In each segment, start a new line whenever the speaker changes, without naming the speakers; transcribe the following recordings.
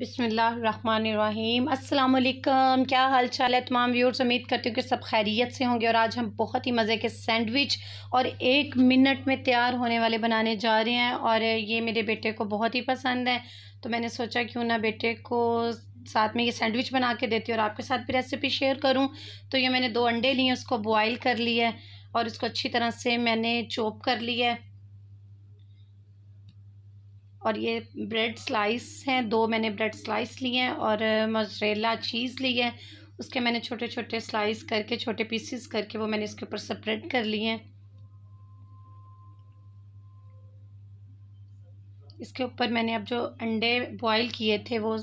बिसमीम अल्लाम क्या हाल चाल है तमाम व्यूर्स उम्मीद करती हूँ कि सब खैरियत से होंगे और आज हम बहुत ही मज़े के सैंडविच और एक मिनट में तैयार होने वाले बनाने जा रहे हैं और ये मेरे बेटे को बहुत ही पसंद है तो मैंने सोचा क्यों ना बेटे को साथ में ये सैंडविच बना के देती हूँ और आपके साथ भी रेसिपी शेयर करूँ तो ये मैंने दो अंडे लिए उसको बॉयल कर लिया और इसको अच्छी तरह से मैंने चोप कर लिया है और ये ब्रेड स्लाइस हैं दो मैंने ब्रेड स्लाइस लिए हैं और मज़रेला चीज़ ली है उसके मैंने छोटे छोटे स्लाइस करके छोटे पीसेस करके वो मैंने इसके ऊपर सपरेट कर लिए हैं इसके ऊपर मैंने अब जो अंडे बॉईल किए थे वो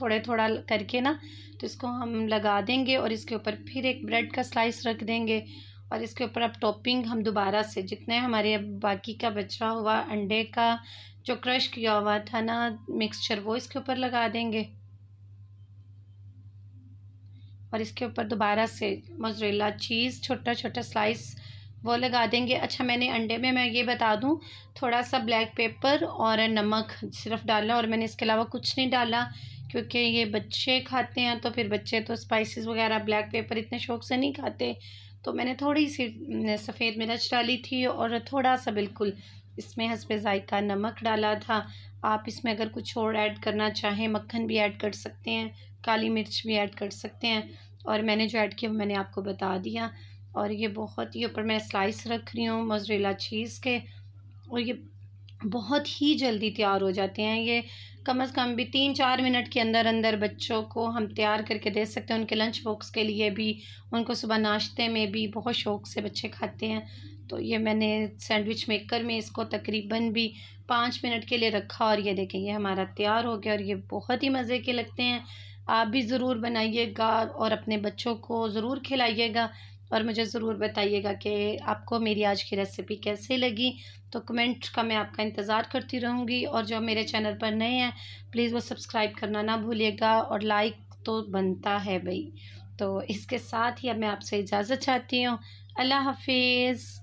थोड़े थोड़ा करके ना तो इसको हम लगा देंगे और इसके ऊपर फिर एक ब्रेड का स्लाइस रख देंगे और इसके ऊपर अब टॉपिंग हम दोबारा से जितने हमारे बाकी का बचा हुआ अंडे का जो क्रश किया हुआ था ना मिक्सचर वो इसके ऊपर लगा देंगे और इसके ऊपर दोबारा से मोजरेला चीज़ छोटा छोटा स्लाइस वो लगा देंगे अच्छा मैंने अंडे में मैं ये बता दूं थोड़ा सा ब्लैक पेपर और नमक सिर्फ डाला और मैंने इसके अलावा कुछ नहीं डाला क्योंकि ये बच्चे खाते हैं तो फिर बच्चे तो स्पाइसेस वगैरह ब्लैक पेपर इतने शौक से नहीं खाते तो मैंने थोड़ी सी सफ़ेद मिर्च डाली थी और थोड़ा सा बिल्कुल इसमें हंसपे जायका नमक डाला था आप इसमें अगर कुछ और ऐड करना चाहें मक्खन भी ऐड कर सकते हैं काली मिर्च भी ऐड कर सकते हैं और मैंने जो ऐड किया वो मैंने आपको बता दिया और ये बहुत ही ऊपर मैं स्लाइस रख रही हूँ मोजरेला चीज़ के और ये बहुत ही जल्दी तैयार हो जाते हैं ये कम से कम भी तीन चार मिनट के अंदर अंदर बच्चों को हम तैयार करके दे सकते हैं उनके लंच बॉक्स के लिए भी उनको सुबह नाश्ते में भी बहुत शौक से बच्चे खाते हैं तो ये मैंने सैंडविच मेकर में इसको तकरीबन भी पाँच मिनट के लिए रखा और ये देखें ये हमारा तैयार हो गया और ये बहुत ही मज़े के लगते हैं आप भी ज़रूर बनाइएगा और अपने बच्चों को ज़रूर खिलाइएगा और मुझे ज़रूर बताइएगा कि आपको मेरी आज की रेसिपी कैसे लगी तो कमेंट का मैं आपका इंतज़ार करती रहूँगी और जो मेरे चैनल पर नए हैं प्लीज़ वो सब्सक्राइब करना ना भूलिएगा और लाइक तो बनता है भाई तो इसके साथ ही अब मैं आपसे इजाज़त चाहती हूँ अल्लाह हाफिज़